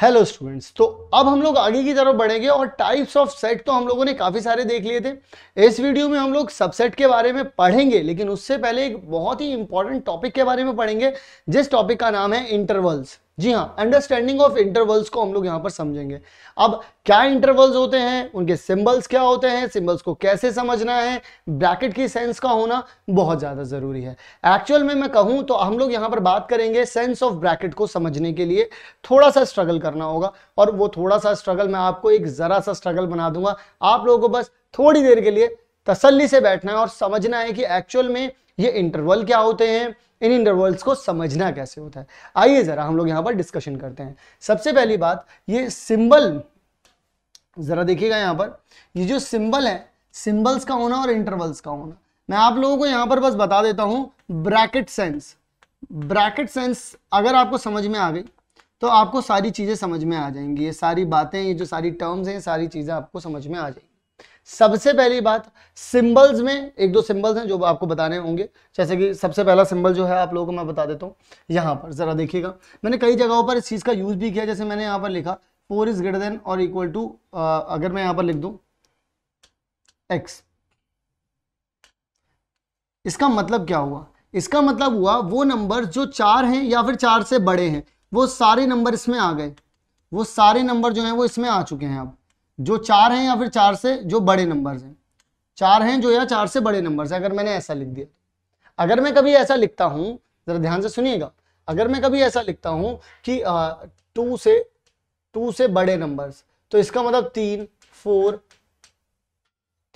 hello students तो अब हम लोग आगे की तरफ बढ़ेंगे और टाइप्स ऑफ सेट तो हम लोगों ने काफ़ी सारे देख लिए थे इस वीडियो में हम लोग सबसेट के बारे में पढ़ेंगे लेकिन उससे पहले एक बहुत ही इंपॉर्टेंट टॉपिक के बारे में पढ़ेंगे जिस टॉपिक का नाम है इंटरवल्स जी हाँ अंडरस्टैंडिंग ऑफ इंटरवल्स को हम लोग यहाँ पर समझेंगे अब क्या इंटरवल्स होते हैं उनके सिंबल्स क्या होते हैं सिंबल्स को कैसे समझना है ब्रैकेट की सेंस का होना बहुत ज़्यादा ज़रूरी है एक्चुअल में मैं कहूँ तो हम लोग यहाँ पर बात करेंगे सेंस ऑफ ब्रैकेट को समझने के लिए थोड़ा सा स्ट्रगल करना होगा और वो थोड़ा सा स्ट्रगल मैं आपको एक ज़रा सा स्ट्रगल बना दूंगा आप लोगों को बस थोड़ी देर के लिए तसल्ली से बैठना है और समझना है कि एक्चुअल में ये इंटरवल क्या होते हैं इन इंटरवल्स को समझना कैसे होता है आइए ज़रा हम लोग यहाँ पर डिस्कशन करते हैं सबसे पहली बात ये सिंबल ज़रा देखिएगा यहाँ पर ये जो सिंबल है सिंबल्स का होना और इंटरवल्स का होना मैं आप लोगों को यहाँ पर बस बता देता हूँ ब्रैकेट सेंस ब्रैकेट सेंस अगर आपको समझ में आ गई तो आपको सारी चीज़ें समझ में आ जाएंगी ये सारी बातें ये जो सारी टर्म्स हैं सारी चीज़ें आपको समझ में आ जाएंगी सबसे पहली बात सिंबल्स में एक दो सिंबल्स हैं जो आपको बताने होंगे जैसे कि सबसे पहला सिंबल जो है आप लोगों को मैं बता देता हूँ यहाँ पर ज़रा देखिएगा मैंने कई जगहों पर इस चीज़ का यूज़ भी किया जैसे मैंने यहाँ पर लिखा फोर इज़ ग्रेटर देन और इक्वल टू अगर मैं यहाँ पर लिख दूँ एक्स इसका मतलब क्या हुआ इसका मतलब हुआ वो नंबर जो चार हैं या फिर चार से बड़े हैं वो सारे नंबर इसमें आ गए वो सारे नंबर जो हैं वो इसमें आ चुके हैं अब जो चार हैं या फिर चार से जो बड़े नंबर्स हैं चार हैं जो या चार से बड़े नंबर्स हैं अगर मैंने ऐसा लिख दिया अगर मैं कभी ऐसा लिखता हूं ज़रा ध्यान से सुनिएगा अगर मैं कभी ऐसा लिखता हूं कि टू से टू से बड़े नंबर्स तो इसका मतलब तीन four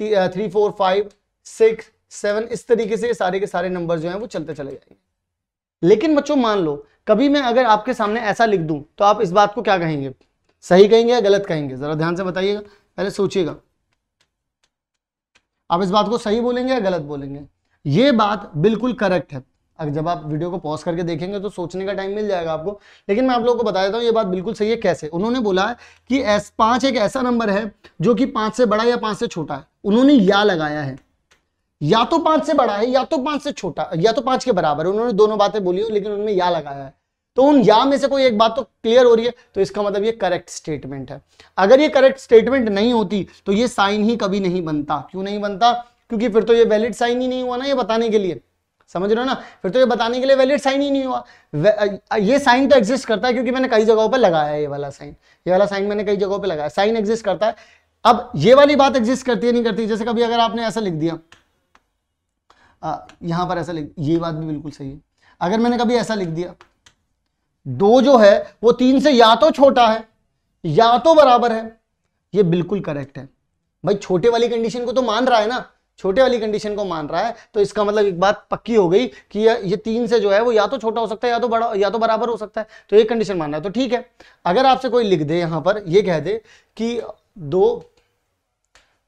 three four five six seven इस तरीके से सारे के सारे नंबर जो है वो चलते चले जाएंगे लेकिन बच्चों मान लो कभी मैं अगर आपके सामने ऐसा लिख दूं तो आप इस बात को क्या कहेंगे सही कहेंगे या गलत कहेंगे जरा ध्यान से बताइएगा पहले सोचिएगा आप इस बात को सही बोलेंगे या गलत बोलेंगे ये बात बिल्कुल करेक्ट है अगर जब आप वीडियो को पॉज करके देखेंगे तो सोचने का टाइम मिल जाएगा आपको लेकिन मैं आप लोगों को बता देता हूँ ये बात बिल्कुल सही है कैसे उन्होंने बोला है कि एस पांच एक ऐसा नंबर है जो कि पांच से बड़ा या पांच से छोटा है उन्होंने या लगाया है या तो पांच से बड़ा है या तो पांच से छोटा या तो पांच के बराबर उन्होंने दोनों बातें बोली हो लेकिन उन्होंने या लगाया है तो उन या में से कोई एक बात तो क्लियर हो रही है तो इसका मतलब ये करेक्ट स्टेटमेंट है अगर ये करेक्ट स्टेटमेंट नहीं होती तो ये साइन ही कभी नहीं बनता क्यों नहीं बनता क्योंकि फिर तो ये वैलिड साइन ही नहीं हुआ ना ये बताने के लिए समझ रहे हो ना फिर तो ये बताने के लिए वैलिड साइन ही नहीं हुआ ये साइन तो एग्जिस्ट करता है क्योंकि मैंने कई जगहों पर लगाया है ये वाला साइन ये वाला साइन मैंने कई जगहों पर लगाया साइन एग्जिस्ट करता है अब ये वाली बात एग्जिस्ट करती है नहीं करती जैसे कभी अगर आपने ऐसा लिख दिया यहां पर ऐसा लिख ये बात भी बिल्कुल सही है अगर मैंने कभी ऐसा लिख दिया दो जो है वो तीन से या तो छोटा है या तो बराबर है ये बिल्कुल करेक्ट है भाई छोटे वाली कंडीशन को तो मान रहा है ना छोटे वाली कंडीशन को मान रहा है तो इसका मतलब एक बात पक्की हो गई कि ये तीन से जो है वो या तो छोटा हो सकता है या तो बड़ा या तो बराबर हो सकता है तो एक कंडीशन मान रहा है तो ठीक है अगर आपसे कोई लिख दे यहां पर ये कह दे कि दो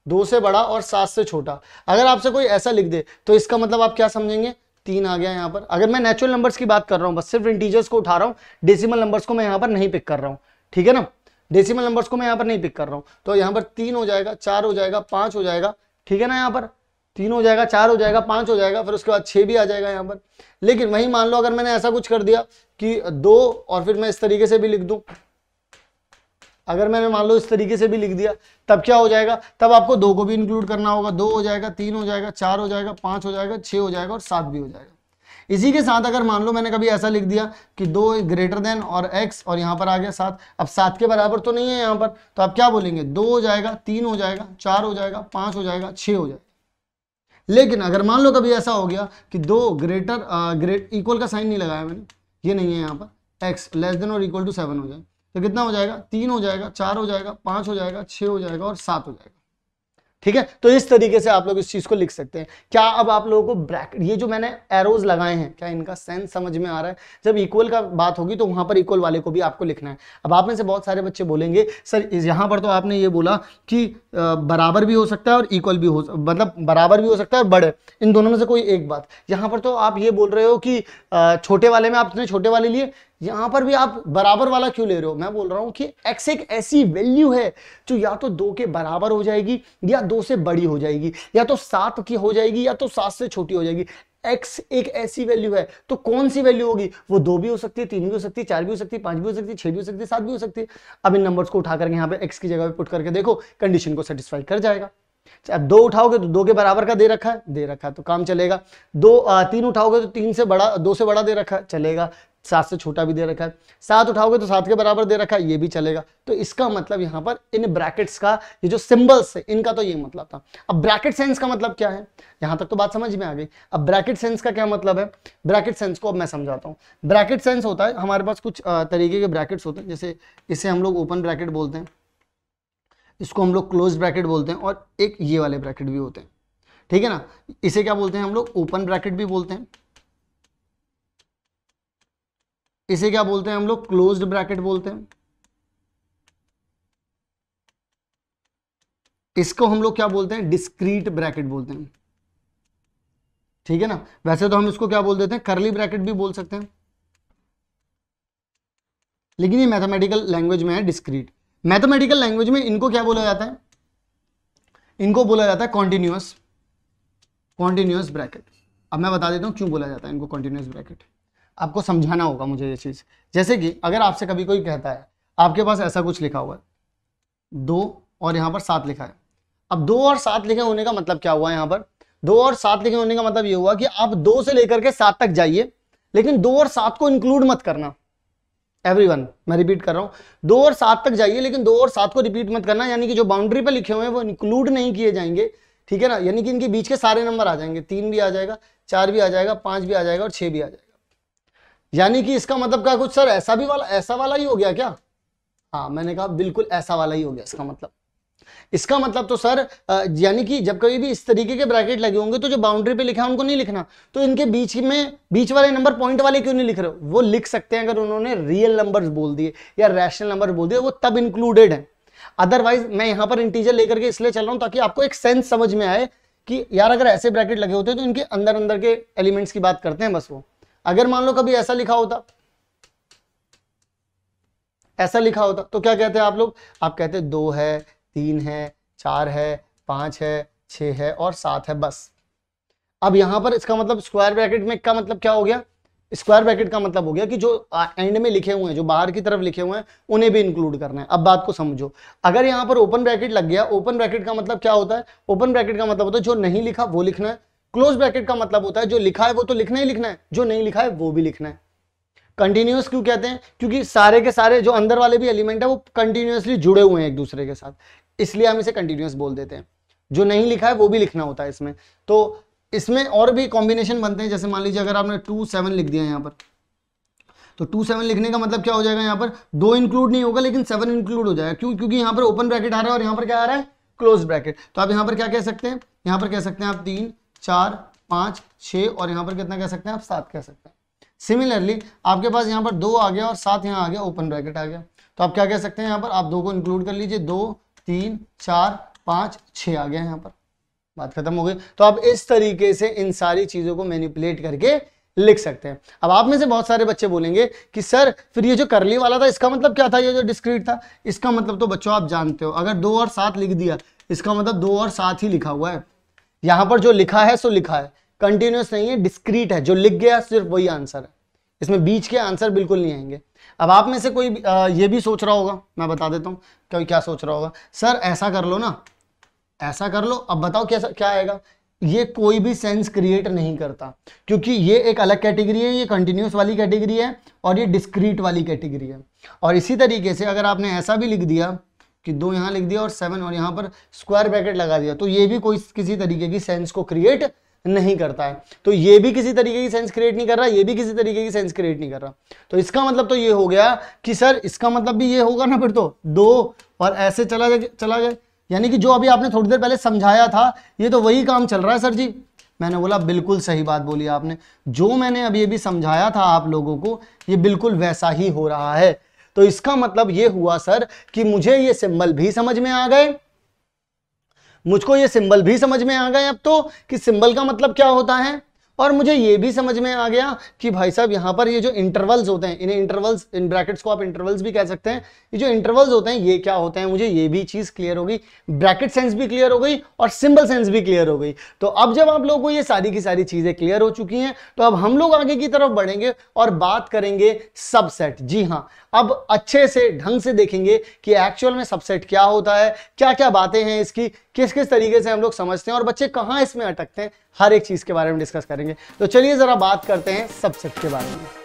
दो से बड़ा और सात से छोटा अगर आपसे कोई ऐसा लिख दे तो इसका मतलब आप क्या समझेंगे तीन आ गया यहाँ पर अगर मैं नेचुरल नंबर्स की बात कर रहा हूँ बस सिर्फ इंटीजर्स को उठा रहा हूँ डेसिमल नंबर्स को मैं यहाँ पर नहीं पिक कर रहा हूँ ठीक है ना डेसिमल नंबर्स को मैं यहाँ पर नहीं पिक कर रहा हूँ तो यहाँ पर तीन हो जाएगा चार हो जाएगा पाँच हो जाएगा ठीक है ना यहाँ पर तीन हो जाएगा चार हो जाएगा पाँच हो जाएगा फिर उसके बाद छः भी आ जाएगा यहाँ पर लेकिन वही मान लो अगर मैंने ऐसा कुछ कर दिया कि दो और फिर मैं इस तरीके से भी लिख दूँ अगर मैंने मान लो इस तरीके से भी लिख दिया तब क्या हो जाएगा तब आपको दो को भी इंक्लूड करना होगा दो हो जाएगा तीन हो जाएगा चार हो जाएगा पाँच हो जाएगा छह हो जाएगा और सात भी हो जाएगा इसी के साथ अगर मान लो मैंने कभी ऐसा लिख दिया कि दो ग्रेटर देन और एक्स और यहाँ पर आ गया सात अब सात के बराबर तो नहीं है यहाँ पर तो आप क्या बोलेंगे दो हो जाएगा तीन हो जाएगा चार हो जाएगा पाँच हो जाएगा छ हो जाएगा लेकिन अगर मान लो कभी ऐसा हो गया कि दो ग्रेटर ग्रेट इक्वल का साइन नहीं लगाया मैंने ये नहीं है यहाँ पर एक्स लेस देन और इक्वल टू सेवन हो जाए तो कितना हो जाएगा तीन हो जाएगा चार हो जाएगा पांच हो जाएगा छह हो जाएगा और सात हो जाएगा ठीक है तो इस तरीके से आप लोग इस चीज को लिख सकते हैं क्या अब आप लोगों को ब्रैकेट ये जो मैंने एरोज लगाए हैं क्या इनका सेंस समझ में आ रहा है जब इक्वल का बात होगी तो वहां पर इक्वल वाले को भी आपको लिखना है अब आप में से बहुत सारे बच्चे बोलेंगे सर यहां पर तो आपने ये बोला कि बराबर भी हो सकता है और इक्वल भी हो मतलब बराबर भी हो सकता है और बड़े इन दोनों में से कोई एक बात यहाँ पर तो आप ये बोल रहे हो कि छोटे वाले में आपने छोटे वाले लिए यहां पर भी आप बराबर वाला क्यों ले रहे हो मैं बोल रहा हूं कि x एक ऐसी वैल्यू है जो या तो दो के बराबर हो जाएगी या दो से बड़ी हो जाएगी या तो सात की हो जाएगी या तो सात से छोटी हो जाएगी x एक ऐसी वैल्यू है तो कौन सी वैल्यू होगी वो दो भी हो सकती है तीन भी हो सकती है चार भी हो सकती है पांच भी हो सकती है छह भी हो सकती है सात भी हो सकती है अब इन नंबर को उठा करके यहाँ पे एक्स की जगह पे पुट करके देखो कंडीशन को सेटिस्फाई कर जाएगा अब दो उठाओगे तो दो के बराबर का दे रखा है दे रखा है तो काम चलेगा दो आ, तीन उठाओगे तो तीन से बड़ा दो से बड़ा दे रखा है चलेगा सात से छोटा भी दे रखा है सात उठाओगे तो सात के बराबर दे रखा है ये भी चलेगा तो इसका मतलब यहाँ पर इन ब्रैकेट्स का ये जो सिंबल्स है इनका तो ये मतलब था अब ब्रैकेट सेंस का मतलब क्या है यहां तक तो बात समझ में आ गई अब ब्रैकेट सेंस का क्या मतलब है ब्रैकेट सेंस को अब मैं समझाता हूँ ब्रैकेट सेंस होता है हमारे पास कुछ तरीके के ब्रैकेट्स होते हैं जैसे इसे हम लोग ओपन ब्रैकेट बोलते हैं इसको हम लोग क्लोज ब्रैकेट बोलते हैं और एक ये वाले ब्रैकेट भी होते हैं ठीक है ना इसे क्या बोलते हैं हम लोग ओपन ब्रैकेट भी बोलते हैं इसे क्या बोलते हैं हम लोग क्लोज ब्रैकेट बोलते हैं इसको हम लोग क्या बोलते हैं डिस्क्रीट ब्रैकेट बोलते हैं ठीक है ना वैसे तो हम इसको क्या बोल देते हैं करली ब्रैकेट भी बोल सकते हैं लेकिन ये मैथमेटिकल लैंग्वेज में है डिस्क्रीट मैथमेटिकल लैंग्वेज में इनको क्या बोला जाता है इनको बोला जाता है कॉन्टिन्यूस कॉन्टिन्यूस ब्रैकेट अब मैं बता देता हूं क्यों बोला जाता है इनको कॉन्टिन्यूस ब्रैकेट आपको समझाना होगा मुझे ये चीज़ जैसे कि अगर आपसे कभी कोई कहता है आपके पास ऐसा कुछ लिखा हुआ है दो और यहाँ पर सात लिखा है अब दो और सात लिखे होने का मतलब क्या हुआ यहाँ पर दो और सात लिखे होने का मतलब ये हुआ कि आप दो से लेकर के सात तक जाइए लेकिन दो और सात को इंक्लूड मत करना एवरी वन मैं रिपीट कर रहा हूँ दो और सात तक जाइए लेकिन दो और सात को रिपीट मत करना यानी कि जो बाउंड्री पर लिखे हुए हैं वो इंक्लूड नहीं किए जाएंगे ठीक है ना यानी कि इनके बीच के सारे नंबर आ जाएंगे तीन भी आ जाएगा चार भी आ जाएगा पांच भी आ जाएगा और छह भी आ जाएगा यानी कि इसका मतलब क्या कुछ सर ऐसा भी वाला ऐसा वाला ही हो गया क्या हाँ मैंने कहा बिल्कुल ऐसा वाला ही हो गया इसका मतलब इसका मतलब तो सर यानी कि जब कभी भी इस तरीके के ब्रैकेट लगे होंगे तो जो बाउंड्री पे लिखा है उनको नहीं लिखना तो इनके बीच में बीच वाले नंबर पॉइंट वाले क्यों नहीं लिख रहे हो वो लिख सकते हैं अगर उन्होंने रियल नंबर्स बोल दिए या रैशनल नंबर बोल दिए वो तब इंक्लूडेड है अदरवाइज मैं यहां पर इंटीजर लेकर के इसलिए चल रहा हूं ताकि आपको एक सेंस समझ में आए कि यार अगर ऐसे ब्रैकेट लगे होते हैं तो इनके अंदर अंदर के एलिमेंट्स की बात करते हैं बस वो अगर मान लो कभी ऐसा लिखा होता ऐसा लिखा होता तो क्या कहते हैं आप लोग आप कहते हैं दो है तीन है चार है पांच है छ है और सात है बस अब यहां पर इसका मतलब स्क्वायर ब्रैकेट में का मतलब क्या हो गया स्क्वायर ब्रैकेट का मतलब हो गया कि जो एंड में लिखे हुए हैं जो बाहर की तरफ लिखे हुए हैं उन्हें भी इंक्लूड करना है अब बात को समझो अगर यहां पर ओपन ब्रैकेट लग गया ओपन ब्रैकेट का मतलब क्या होता है ओपन ब्रैकेट का मतलब होता है जो नहीं लिखा वो लिखना है क्लोज ब्रैकेट का मतलब होता है जो लिखा है वो तो लिखना ही लिखना है जो नहीं लिखा है वो भी लिखना है कंटिन्यूस क्यों कहते हैं क्योंकि सारे के सारे जो अंदर वाले भी एलिमेंट है वो कंटिन्यूसली जुड़े हुए हैं एक दूसरे के साथ इसलिए हम इसे कंटिन्यूस बोल देते हैं जो नहीं लिखा है वो भी लिखना होता है इसमें तो इसमें और भी कॉम्बिनेशन बनते हैं जैसे मान लीजिए अगर आपने टू सेवन लिख दिया यहाँ पर तो टू सेवन लिखने का मतलब क्या हो जाएगा यहाँ पर दो इंक्लूड नहीं होगा लेकिन सेवन इंक्लूड हो जाएगा क्यों क्योंकि यहाँ पर ओपन ब्रैकेट आ रहा है और यहाँ पर क्या आ रहा है क्लोज ब्रैकेट तो आप यहाँ पर क्या कह सकते हैं यहाँ पर कह सकते हैं आप तीन चार पाँच छः और यहाँ पर कितना कह सकते हैं आप सात कह सकते हैं सिमिलरली आपके पास यहाँ पर दो आ गया और सात यहाँ आ गया ओपन ब्रैकेट आ गया तो आप क्या कह सकते हैं यहाँ पर आप दो को इंक्लूड कर लीजिए दो तीन चार पाँच छः आ गया यहाँ पर बात खत्म हो गई तो आप इस तरीके से इन सारी चीज़ों को मैनिपुलेट करके लिख सकते हैं अब आप में से बहुत सारे बच्चे बोलेंगे कि सर फिर ये जो करली वाला था इसका मतलब क्या था ये जो डिस्क्रीट था इसका मतलब तो बच्चों आप जानते हो अगर दो और सात लिख दिया इसका मतलब दो और सात ही लिखा हुआ है यहां पर जो लिखा है सो लिखा है कंटिन्यूस नहीं है डिस्क्रीट है जो लिख गया सिर्फ वही आंसर है इसमें बीच के आंसर बिल्कुल नहीं आएंगे अब आप में से कोई आ, ये भी सोच रहा होगा मैं बता देता हूँ कोई क्या सोच रहा होगा सर ऐसा कर लो ना ऐसा कर लो अब बताओ क्या क्या आएगा ये कोई भी सेंस क्रिएट नहीं करता क्योंकि ये एक अलग कैटेगरी है ये कंटिन्यूस वाली कैटेगरी है और ये डिस्क्रीट वाली कैटेगरी है और इसी तरीके से अगर आपने ऐसा भी लिख दिया कि दो यहां लिख दिया और सेवन और यहां पर स्क्वायर ब्रैकेट लगा दिया तो ये भी कोई किसी तरीके की सेंस को क्रिएट नहीं करता है तो ये भी किसी तरीके की सेंस क्रिएट नहीं कर रहा ये भी किसी तरीके की सेंस क्रिएट नहीं कर रहा तो इसका मतलब तो ये हो गया कि सर इसका मतलब भी ये होगा ना फिर तो दो और ऐसे चला जाए चला जाए यानी कि जो अभी आपने थोड़ी देर पहले समझाया था ये तो वही काम चल रहा है सर जी मैंने बोला बिल्कुल सही बात बोली आपने जो मैंने अभी अभी समझाया था आप लोगों को ये बिल्कुल वैसा ही हो रहा है तो इसका मतलब यह हुआ सर कि मुझे ये सिंबल भी समझ में आ गए मुझको ये सिंबल भी समझ में आ गए अब तो कि सिंबल का मतलब क्या होता है और मुझे ये भी समझ में आ गया कि भाई साहब यहाँ पर ये जो इंटरवल्स होते हैं इन्हें इंटरवल्स इन ब्रैकेट्स को आप इंटरवल्स भी कह सकते हैं ये जो इंटरवल्स होते हैं ये क्या होते हैं मुझे ये भी चीज़ क्लियर हो गई ब्रैकेट सेंस भी क्लियर हो गई और सिंबल सेंस भी क्लियर हो गई तो अब जब आप लोगों को ये सारी की सारी चीज़ें क्लियर हो चुकी हैं तो अब हम लोग आगे की तरफ बढ़ेंगे और बात करेंगे सबसेट जी हाँ अब अच्छे से ढंग से देखेंगे कि एक्चुअल में सबसेट क्या होता है क्या क्या बातें हैं इसकी किस किस तरीके से हम लोग समझते हैं और बच्चे कहाँ इसमें अटकते हैं हर एक चीज़ के बारे में डिस्कस करेंगे तो चलिए ज़रा बात करते हैं सब्जेक्ट के बारे में